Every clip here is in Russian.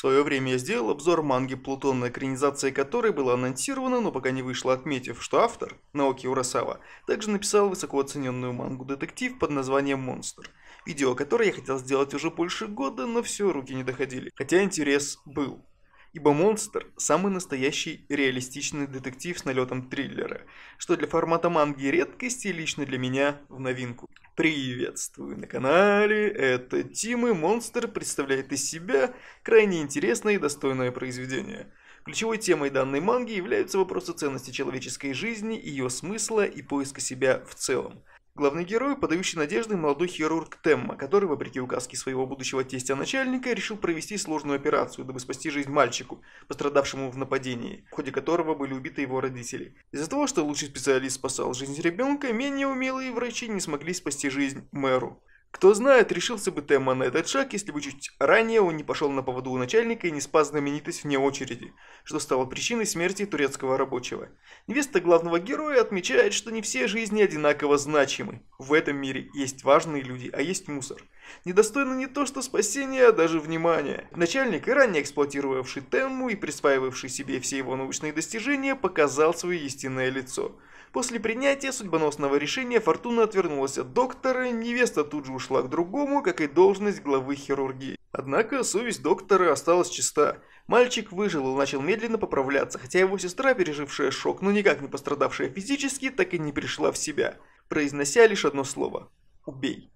свое время я сделал обзор манги «Плутон», экранизация которой была анонсирована, но пока не вышла, отметив, что автор, Наоки Урасава, также написал высоко оцененную мангу-детектив под названием «Монстр», видео которое я хотел сделать уже больше года, но все, руки не доходили. Хотя интерес был ибо «Монстр» — самый настоящий реалистичный детектив с налетом триллера, что для формата манги редкость и лично для меня в новинку. Приветствую на канале, это Тим и Монстр представляет из себя крайне интересное и достойное произведение. Ключевой темой данной манги являются вопросы ценности человеческой жизни, ее смысла и поиска себя в целом. Главный герой – подающий надежды молодой хирург Темма, который, вопреки указке своего будущего тестя-начальника, решил провести сложную операцию, дабы спасти жизнь мальчику, пострадавшему в нападении, в ходе которого были убиты его родители. Из-за того, что лучший специалист спасал жизнь ребенка, менее умелые врачи не смогли спасти жизнь мэру. Кто знает, решился бы Тема на этот шаг, если бы чуть ранее он не пошел на поводу у начальника и не спас знаменитость вне очереди, что стало причиной смерти турецкого рабочего. Невеста главного героя отмечает, что не все жизни одинаково значимы. В этом мире есть важные люди, а есть мусор – недостойны не то что спасения, а даже внимания. Начальник, и ранее эксплуатировавший Тему и присваивавший себе все его научные достижения, показал свое истинное лицо. После принятия судьбоносного решения Фортуна отвернулась от доктора, невеста тут же ушла к другому, как и должность главы хирургии. Однако совесть доктора осталась чиста. Мальчик выжил и начал медленно поправляться, хотя его сестра, пережившая шок, но никак не пострадавшая физически, так и не пришла в себя, произнося лишь одно слово «убей».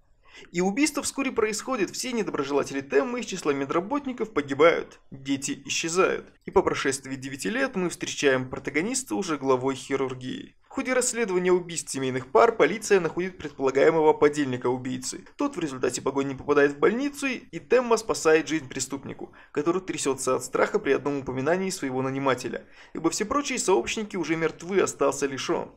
И убийство вскоре происходит, все недоброжелатели Теммы из числа медработников погибают, дети исчезают. И по прошествии 9 лет мы встречаем протагониста уже главой хирургии. В ходе расследования убийств семейных пар полиция находит предполагаемого подельника убийцы. Тот в результате погони попадает в больницу и Темма спасает жизнь преступнику, который трясется от страха при одном упоминании своего нанимателя, ибо все прочие сообщники уже мертвы, остался лишь он.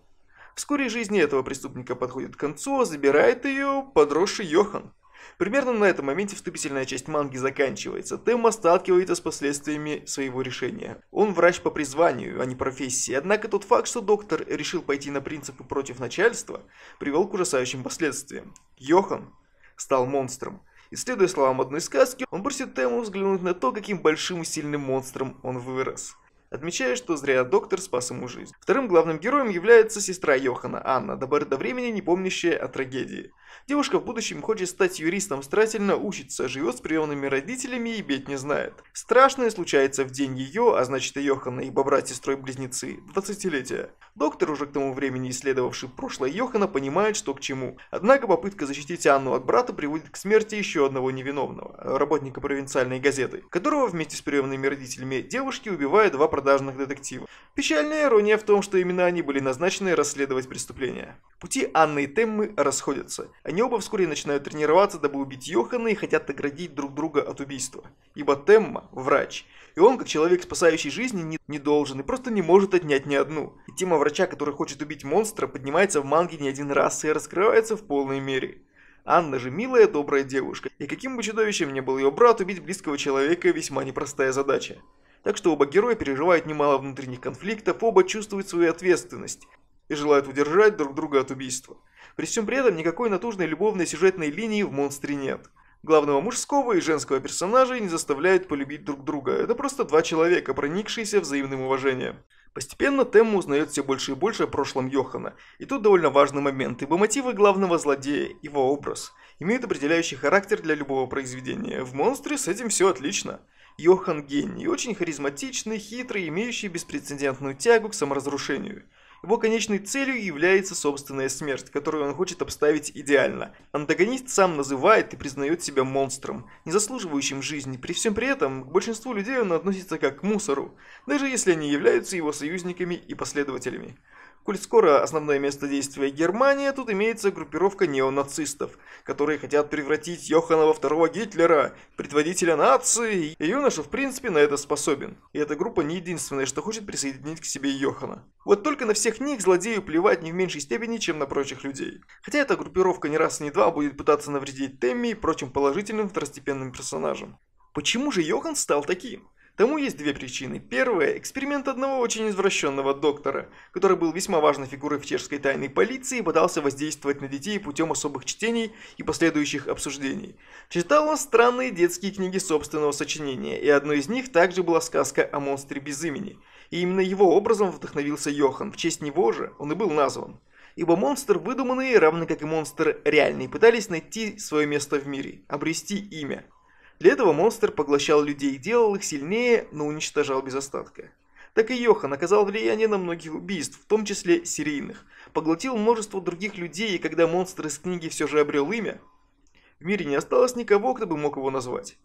Вскоре жизнь этого преступника подходит к концу, а забирает ее подросший Йохан. Примерно на этом моменте вступительная часть манги заканчивается. Тема сталкивается с последствиями своего решения. Он врач по призванию, а не профессии. Однако тот факт, что доктор решил пойти на принципы против начальства, привел к ужасающим последствиям. Йохан стал монстром. И следуя словам одной сказки, он просит Тему взглянуть на то, каким большим и сильным монстром он вырос отмечая, что зря доктор спас ему жизнь. Вторым главным героем является сестра Йохана, Анна, до до времени не помнящая о трагедии. Девушка в будущем хочет стать юристом, старательно учится, живет с приемными родителями и бед не знает. Страшное случается в день ее, а значит и Йохана, ибо брат сестрой-близнецы, 20-летия. Доктор, уже к тому времени исследовавший прошлое Йохана, понимает, что к чему. Однако попытка защитить Анну от брата приводит к смерти еще одного невиновного, работника провинциальной газеты, которого вместе с приемными родителями девушки убивают два продажных детектива. Печальная ирония в том, что именно они были назначены расследовать преступление. Пути Анны и Теммы расходятся. Они оба вскоре начинают тренироваться, дабы убить Йохана и хотят оградить друг друга от убийства. Ибо Темма – врач, и он, как человек, спасающий жизни, не, не должен и просто не может отнять ни одну. И тема врача, который хочет убить монстра, поднимается в манге не один раз и раскрывается в полной мере. Анна же милая, добрая девушка, и каким бы чудовищем ни был ее брат, убить близкого человека весьма непростая задача. Так что оба героя переживают немало внутренних конфликтов, оба чувствуют свою ответственность и желают удержать друг друга от убийства. При всем при этом никакой натужной любовной сюжетной линии в монстре нет. Главного мужского и женского персонажей не заставляют полюбить друг друга, это просто два человека, проникшиеся взаимным уважением. Постепенно Темма узнает все больше и больше о прошлом Йохана, и тут довольно важный момент, ибо мотивы главного злодея, его образ, имеют определяющий характер для любого произведения. В «Монстре» с этим все отлично. Йохан гений, очень харизматичный, хитрый, имеющий беспрецедентную тягу к саморазрушению – его конечной целью является собственная смерть, которую он хочет обставить идеально. Антагонист сам называет и признает себя монстром, не заслуживающим жизни. При всем при этом к большинству людей он относится как к мусору, даже если они являются его союзниками и последователями. Коль скоро основное место действия Германия, тут имеется группировка неонацистов, которые хотят превратить Йохана во второго Гитлера, предводителя нации, и юноша в принципе на это способен. И эта группа не единственная, что хочет присоединить к себе Йохана. Вот только на всех них злодею плевать не в меньшей степени, чем на прочих людей. Хотя эта группировка не раз, и не два будет пытаться навредить Темми и прочим положительным второстепенным персонажам. Почему же Йохан стал таким? Тому есть две причины. Первая – эксперимент одного очень извращенного доктора, который был весьма важной фигурой в чешской тайной полиции и пытался воздействовать на детей путем особых чтений и последующих обсуждений. Читал он странные детские книги собственного сочинения, и одной из них также была сказка о монстре без имени. И именно его образом вдохновился Йохан, в честь него же он и был назван ибо монстр выдуманный, равно как и монстр реальный, пытались найти свое место в мире, обрести имя. Для этого монстр поглощал людей и делал их сильнее, но уничтожал без остатка. Так и Йохан оказал влияние на многих убийств, в том числе серийных. Поглотил множество других людей, и когда монстр из книги все же обрел имя, в мире не осталось никого, кто бы мог его назвать.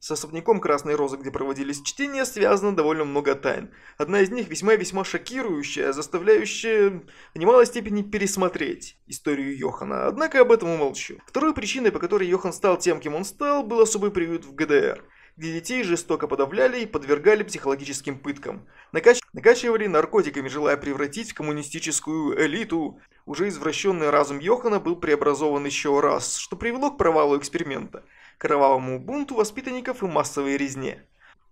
С особняком «Красной розы», где проводились чтения, связано довольно много тайн. Одна из них весьма весьма шокирующая, заставляющая в немалой степени пересмотреть историю Йохана, однако об этом умолчу. Второй причиной, по которой Йохан стал тем, кем он стал, был особый приют в ГДР, где детей жестоко подавляли и подвергали психологическим пыткам. Накач... Накачивали наркотиками, желая превратить в коммунистическую элиту. Уже извращенный разум Йохана был преобразован еще раз, что привело к провалу эксперимента – кровавому бунту воспитанников и массовой резне.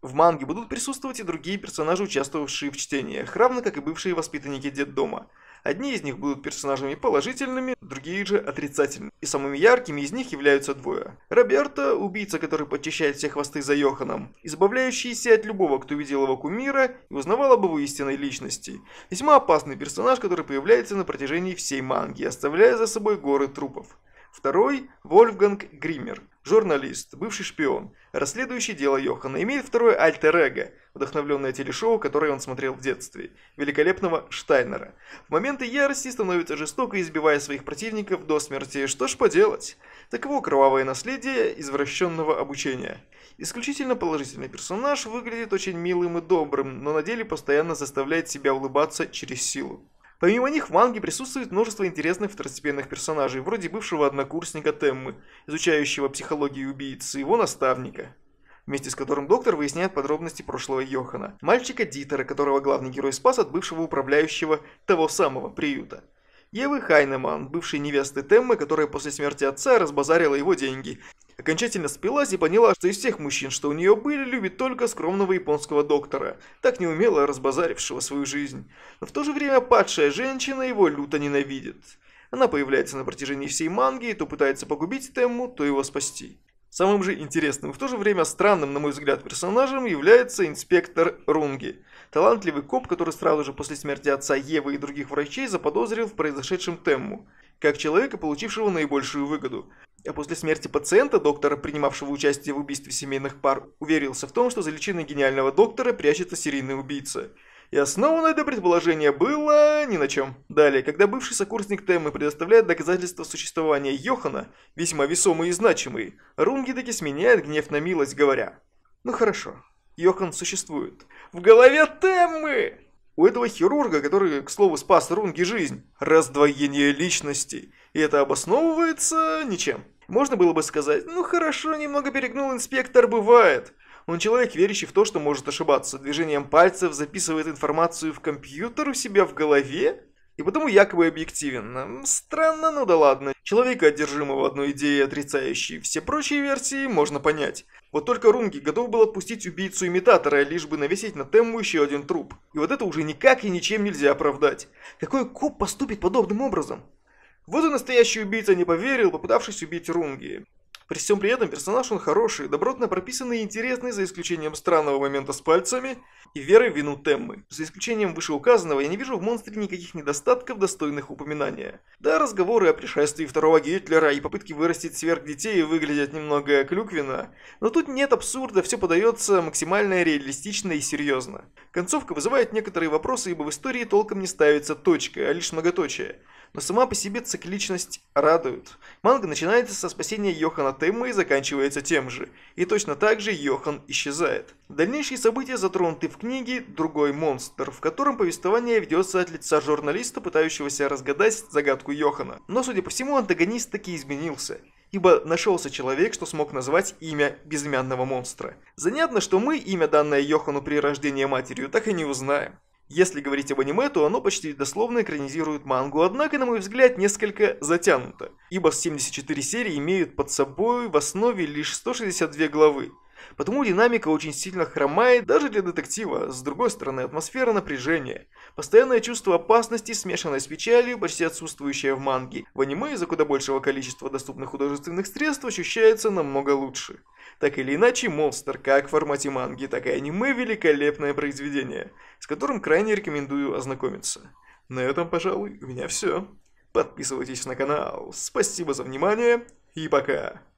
В манге будут присутствовать и другие персонажи, участвовавшие в чтениях, равно как и бывшие воспитанники детдома. Одни из них будут персонажами положительными, другие же отрицательными. И самыми яркими из них являются двое. Роберто, убийца, который подчищает все хвосты за Йоханом, избавляющийся от любого, кто видел его кумира и узнавал об его истинной личности. Весьма опасный персонаж, который появляется на протяжении всей манги, оставляя за собой горы трупов. Второй – Вольфганг Гриммер, журналист, бывший шпион, расследующий дело Йохана, имеет второе альтер-эго, вдохновленное телешоу, которое он смотрел в детстве, великолепного Штайнера. В моменты ярости становится жестоко, избивая своих противников до смерти, что ж поделать. Таково кровавое наследие извращенного обучения. Исключительно положительный персонаж выглядит очень милым и добрым, но на деле постоянно заставляет себя улыбаться через силу. Помимо них в манге присутствует множество интересных второстепенных персонажей, вроде бывшего однокурсника Теммы, изучающего психологию убийцы, его наставника, вместе с которым доктор выясняет подробности прошлого Йохана, мальчика Дитера, которого главный герой спас от бывшего управляющего того самого приюта. Евы Хайнеман, бывшей невесты Теммы, которая после смерти отца разбазарила его деньги, Окончательно спилась и поняла, что из всех мужчин, что у нее были, любит только скромного японского доктора, так неумело разбазарившего свою жизнь. Но в то же время падшая женщина его люто ненавидит. Она появляется на протяжении всей манги, и то пытается погубить Тэмму, то его спасти. Самым же интересным и в то же время странным, на мой взгляд, персонажем является инспектор Рунги. Талантливый коп, который сразу же после смерти отца Евы и других врачей заподозрил в произошедшем Темму, как человека, получившего наибольшую выгоду. А после смерти пациента, доктора, принимавшего участие в убийстве семейных пар, уверился в том, что за личиной гениального доктора прячется серийный убийца. И основано это предположение было ни на чем. Далее, когда бывший сокурсник Теммы предоставляет доказательства существования Йохана, весьма весомые и значимые, Рунги таки сменяет гнев на милость, говоря «Ну хорошо, Йохан существует». «В голове Теммы!» У этого хирурга, который, к слову, спас Рунги жизнь, раздвоение личности. И это обосновывается ничем. Можно было бы сказать, ну хорошо, немного перегнул инспектор, бывает. Он человек, верящий в то, что может ошибаться. Движением пальцев записывает информацию в компьютер у себя в голове, и потому якобы объективен. Странно, но ну да ладно. Человека, одержимого одной идеей, отрицающей все прочие версии, можно понять. Вот только Рунги готов был отпустить убийцу-имитатора, лишь бы навесить на Темму еще один труп. И вот это уже никак и ничем нельзя оправдать. Какой коп поступит подобным образом? Вот и настоящий убийца не поверил, попытавшись убить Рунги. При всем при этом персонаж он хороший, добротно прописанный и интересный, за исключением странного момента с пальцами и веры в вину Теммы. За исключением вышеуказанного, я не вижу в монстре никаких недостатков, достойных упоминания. Да, разговоры о пришествии второго Гитлера и попытки вырастить сверх детей выглядят немного клюквенно, но тут нет абсурда, все подается максимально реалистично и серьезно. Концовка вызывает некоторые вопросы, ибо в истории толком не ставится точка, а лишь многоточие но сама по себе цикличность радует. Манга начинается со спасения Йохана Теммы и заканчивается тем же. И точно так же Йохан исчезает. Дальнейшие события затронуты в книге «Другой монстр», в котором повествование ведется от лица журналиста, пытающегося разгадать загадку Йохана. Но, судя по всему, антагонист таки изменился ибо нашелся человек, что смог назвать имя безымянного монстра. Занятно, что мы имя, данное Йохану при рождении матерью, так и не узнаем. Если говорить об аниме, то оно почти дословно экранизирует мангу, однако, на мой взгляд, несколько затянуто, ибо 74 серии имеют под собой в основе лишь 162 главы, Потому динамика очень сильно хромает даже для детектива. С другой стороны, атмосфера напряжения. Постоянное чувство опасности, смешанное с печалью, почти отсутствующее в манге. В аниме из-за куда большего количества доступных художественных средств ощущается намного лучше. Так или иначе, «Монстр» как в формате манги, так и аниме – великолепное произведение, с которым крайне рекомендую ознакомиться. На этом, пожалуй, у меня все. Подписывайтесь на канал. Спасибо за внимание и пока.